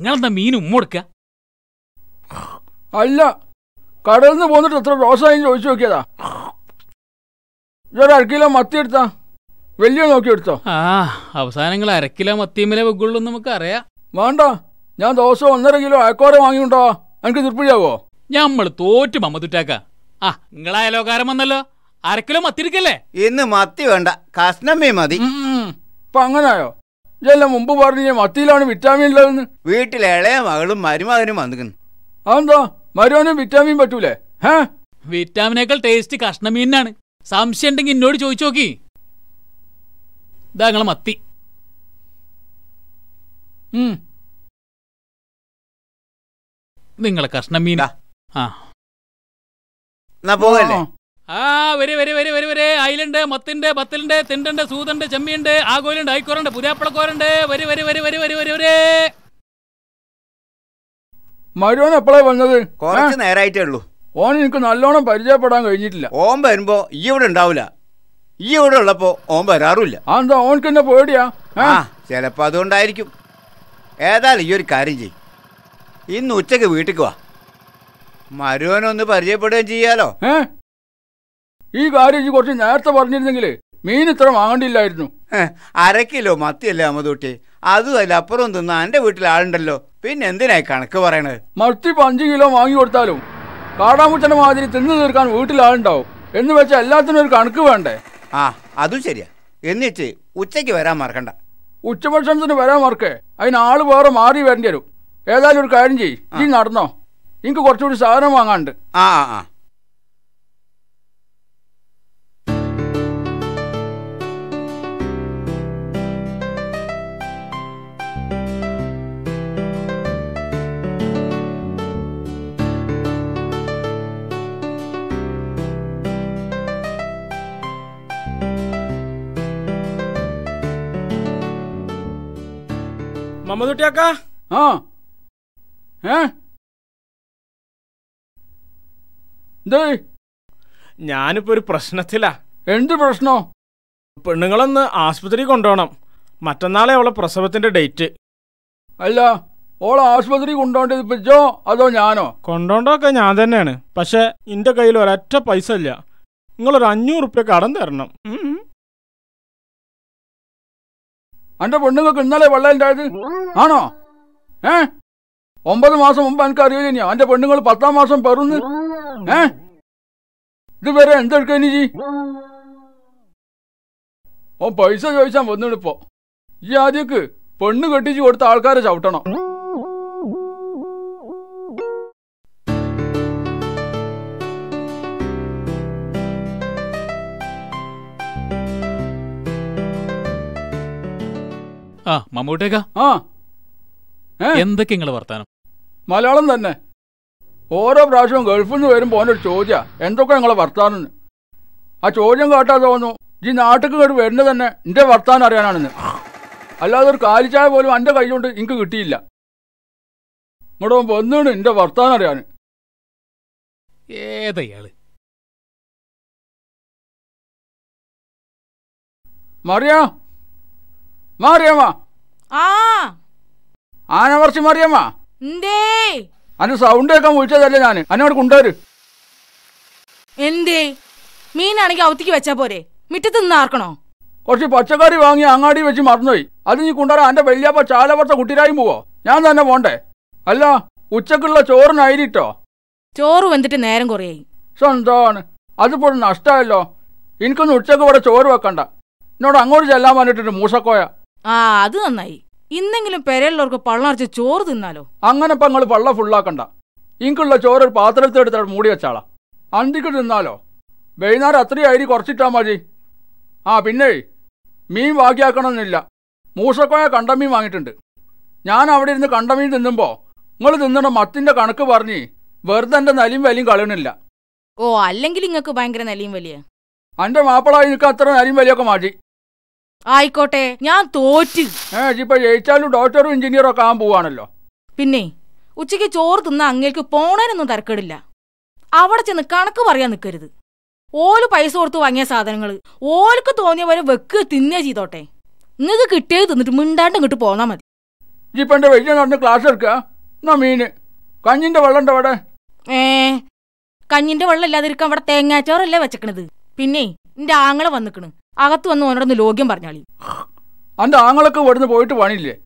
നിങ്ങളെന്താ മീൻ ഉമ്മ കൊടുക്ക അല്ല കടലിൽ നിന്ന് പോന്നിട്ട് എത്ര റോസായി ചോദിച്ചു നോക്കിയതാ ഒരു അരക്കിലോ മത്തി എടുത്താ വലിയ നോക്കി എടുത്തോ ആ അവസാനങ്ങൾ അരക്കിലോ മത്തിയമ്മലേ വെക്കുള്ളൂ നമുക്ക് അറിയാം വേണ്ട ഞാൻ ദോശ ഒന്നര കിലോ അയക്കോര വാങ്ങിയിട്ടുണ്ടോ എനിക്ക് തിരുപ്പിടിയാവോ നമ്മൾ തോറ്റു മമ്മത്തുറ്റാക്ക ആ കാരം വന്നല്ലോ അരക്കിലോ മത്തി ഇന്ന് മത്തി വേണ്ട കഷ്ണമ്മേ മതി അപ്പൊ അങ്ങനെയോ ഇതെല്ലാം മുമ്പ് പറഞ്ഞു മത്തിയിലാണ് വിറ്റാമിൻ ഉള്ളതെന്ന് വീട്ടിലെ ഇളയ മകളും മരുമകനും വന്നിക്കുന്നു അതെന്താ മരുവനും വിറ്റാമിൻ പറ്റൂലേ ഹേ വിറ്റാമിനേക്കാൾ ടേസ്റ്റ് കഷ്ണമീനാണ് സംശയം ഉണ്ടെങ്കിൽ എന്നോട് ചോദിച്ചു നോക്കി ഇതാ മത്തി നിങ്ങളെ കഷ്ണമീനാ ആ പോകല്ലേ ആ വരെ വരെ വരെ വരെ വരെ അയിലുണ്ട് മത്തിന്റെ ബത്തലുണ്ട് തിണ്ടുണ്ട് സൂതുണ്ട് ചെമ്മിയുണ്ട് ആകോലുണ്ട് ഐക്കോറുണ്ട് പുതിയാപ്പിളക്കോരുണ്ട് വരെ വരെ വരെ വരെ വരെ വരെ വരെ മരുവൻ എപ്പോഴാ വന്നത് കുറച്ച് നേരായിട്ടേ ഉള്ളൂ ഓൻ എനിക്ക് നല്ലോണം പരിചയപ്പെടാൻ കഴിഞ്ഞിട്ടില്ല ഓൻ വരുമ്പോ ഈ ഇവിടെ ഉണ്ടാവില്ല ഈ ഇവിടെ ഉള്ളപ്പോ ഓൻ വരാറില്ല എന്താ ഓൻക്ക് എന്നെ പേടിയാ ആ ചിലപ്പോ അതുകൊണ്ടായിരിക്കും ഏതായാലും ഈ ഒരു കാര്യം ചെയ്യും ഇന്ന് ഉച്ചക്ക് വീട്ടിക്ക് വാ മരുവനൊന്ന് പരിചയപ്പെടുകയും ചെയ്യാലോ ഏഹ് ഈ കാര്യം കുറച്ച് നേരത്തെ പറഞ്ഞിരുന്നെങ്കിൽ മീൻ ഇത്ര വാങ്ങണ്ടില്ലായിരുന്നു അര കിലോ മത്തിയല്ലേ അമ്മദൂട്ടി അതും അല്ല അപ്പുറം തിന്നാ എന്റെ വീട്ടിൽ ആളുണ്ടല്ലോ പിന്നെ എന്തിനായി കണക്ക് പറയണത് മത്തി അഞ്ച് കിലോ വാങ്ങി കൊടുത്താലും കാടാമുച്ചന്റെ മാതിരി തിന്നു തീർക്കാൻ വീട്ടിൽ ആളുണ്ടാവും എന്ന് വെച്ചാൽ എല്ലാത്തിനും ഒരു കണക്ക് വേണ്ടേ ആ അതും ശരിയാ എന്നിട്ട് ഉച്ചയ്ക്ക് വരാൻ മറക്കണ്ട ഉച്ചഭക്ഷണത്തിന് വരാൻ മറക്കേ അതിന് ആള് വേറെ മാറി വരേണ്ടി വരും ഏതായാലും ഒരു കാര്യം ചെയ്യ് നീ നടന്നോ നിങ്ങക്ക് കുറച്ചുകൂടി സാധനം വാങ്ങാണ്ട് ആ ആ മമ്മദുട്ടിയാക്ക ആ ഞാനിപ്പോ ഒരു പ്രശ്നത്തിലാ എന്ത് പ്രശ്നോ പെണ്ണുങ്ങളൊന്ന് ആശുപത്രി കൊണ്ടുപോണം മറ്റന്നാളെ അവളെ പ്രസവത്തിന്റെ ഡേറ്റ് അല്ല ഓളെ ആശുപത്രി കൊണ്ടോണ്ടത് പിച്ചോ അതോ ഞാനോ കൊണ്ടോണ്ടൊക്കെ ഞാൻ തന്നെയാണ് പക്ഷെ എന്റെ കയ്യിൽ ഒരൊറ്റ പൈസ ഇല്ല നിങ്ങളൊരു അഞ്ഞൂറ് ഉറുപ്പ്യ കടം തരണം ഉം. അന്റെ പെണ്ണുങ്ങൾക്ക് ഇന്നലെ ഉണ്ടായത് ആണോ ഏ ഒമ്പത് മാസം മുമ്പ് എനിക്ക് അറിയാൻ അന്റെ പെണ്ണുങ്ങൾ പത്താം മാസം പെറുന്ന് ഏ ഇതുവരെ എന്തെടുക്കാൻ ജി ഓ പൈസ ചോദിച്ചാൻ വന്നിടിപ്പോ ഈ ആദ്യക്ക് പെണ്ണ് കെട്ടിച്ചു കൊടുത്ത ആൾക്കാരെ ചവിട്ടണം ആ ആ എന്തൊക്കെ നിങ്ങൾ വർത്താനം മലയാളം തന്നെ ഓരോ പ്രാവശ്യവും ഗൾഫിൽ നിന്ന് വരുമ്പോ ഓനൊരു ചോദ്യ എന്തൊക്കെ നിങ്ങളെ വർത്താനം ആ ചോദ്യം കേട്ടാ തോന്നുന്നു ഈ നാട്ടിൽ കയറി വരുന്നത് തന്നെ എന്റെ വർത്താനം അറിയാനാണെന്ന് അല്ലാതെ ഒരു കാലിച്ചായ പോലും എന്റെ കൈ കൊണ്ട് എനിക്ക് കിട്ടിയില്ല ഇങ്ങോട്ട് ഒന്നാണ് എന്റെ വർത്താനം അറിയാൻ ഏതയാള് മറിയാ മാറിയമ്മ ആ ആന മാറിയമ്മ എന്തേ അന്ന് സൗണ്ട് കേൾക്കാൻ വിളിച്ചതല്ലേ ഞാൻ അന്നോട് കൊണ്ടുവരും എന്തേ മീനാണെങ്കിൽ അവത്തിക്ക് വെച്ചാ പോരെ മുറ്റത്ത് നിന്നാർക്കണോ കുറച്ച് പച്ചക്കറി വാങ്ങി അങ്ങാടി വെച്ച് മറന്നുപോയി അത് നീ കൊണ്ടുവരാൻ എന്റെ വലിയപ്പ ചാലവർത്ത കുട്ടിരായും പോവോ ഞാൻ തന്നെ പോണ്ടേ അല്ല ഉച്ചക്കുള്ള ചോറിന് അയിരിട്ടോ ചോറ് വന്നിട്ട് നേരം കുറയായി സ്വന്തമാണ് അതിപ്പോൾ നഷ്ടമല്ലോ എനിക്കൊന്നും ഉച്ചക്ക് ഇവിടെ ചോറ് വെക്കണ്ട എന്നോട് അങ്ങോട്ട് ചെല്ലാൻ പറഞ്ഞിട്ടുണ്ട് മൂസക്കോയ ആ അത് നന്നായി ഇന്നെങ്കിലും പെരയിലുള്ളവർക്ക് പള്ളറച്ച് ചോറ് തിന്നാലോ അങ്ങനെ ഇപ്പൊ നിങ്ങൾ പള്ള ഫുള്ളാക്കണ്ട ഇങ്ങുള്ള ചോറ് ഒരു പാത്രത്തിലെടുത്തിട്ട് മൂടി വെച്ചാളാ അന്തിക്ക് തിന്നാലോ വൈകുന്നേരം അത്രയും അരി കുറച്ചിട്ടാ മതി ആ പിന്നെ മീൻ ബാക്കിയാക്കണമെന്നില്ല മൂസക്കോയ കണ്ടമീൻ വാങ്ങിയിട്ടുണ്ട് ഞാൻ അവിടെ ഇരുന്ന് കണ്ടമീൻ തിന്നുമ്പോൾ നിങ്ങൾ തിന്നണ മത്തിന്റെ കണക്ക് പറഞ്ഞ് വെറുതെ എന്റെ നലിയും വലിയും കളയണില്ല ഓ അല്ലെങ്കിൽ നിങ്ങൾക്ക് ഭയങ്കര നലിയും വലിയ എൻ്റെ മാപ്പിളായി നിൽക്കാൻ അത്ര നലിയും വലിയൊക്കെ മാറ്റി ആയിക്കോട്ടെ ഞാൻ തോറ്റു ജയിച്ചാലും ഡോക്ടറും എഞ്ചിനീയറും ഒക്കെ ആകാൻ പോവാണല്ലോ പിന്നെ ഉച്ചയ്ക്ക് ചോറ് തിന്ന അങ്ങേക്ക് പോണേനൊന്നും തരക്കേടില്ല അവിടെ ചെന്ന് കണക്ക് പറയാൻ നിൽക്കരുത് ഓല് പൈസ കൊടുത്ത് വാങ്ങിയ സാധനങ്ങൾ ഓൽക്ക് തോന്നിയ പോലെ വെക്ക് തിന്നേ ചെയ്തോട്ടെ നിങ്ങൾക്ക് കിട്ടിയത് തിന്നിട്ട് മിണ്ടാണ്ട് ഇങ്ങോട്ട് പോന്നാ മതി ജിപ്പ എന്റെ വൈകി നടന്ന് ക്ലാസ് എടുക്കുക മീന് കഞ്ഞിന്റെ വെള്ളം അവിടെ ഏ കഞ്ഞിന്റെ വെള്ളം ഇല്ലാതിരിക്കാൻ ഇവിടെ തേങ്ങാച്ചോറല്ലേ വെച്ചേക്കണത് പിന്നെ എന്റെ ആങ്ങളെ വന്നിക്കണ് അകത്തു വന്ന് ഓനോടൊന്ന് ലോഗ്യം പറഞ്ഞാളി അന്റെ ആങ്ങളൊക്കെ ഇവിടുന്ന് പോയിട്ട് പണിയില്ലേ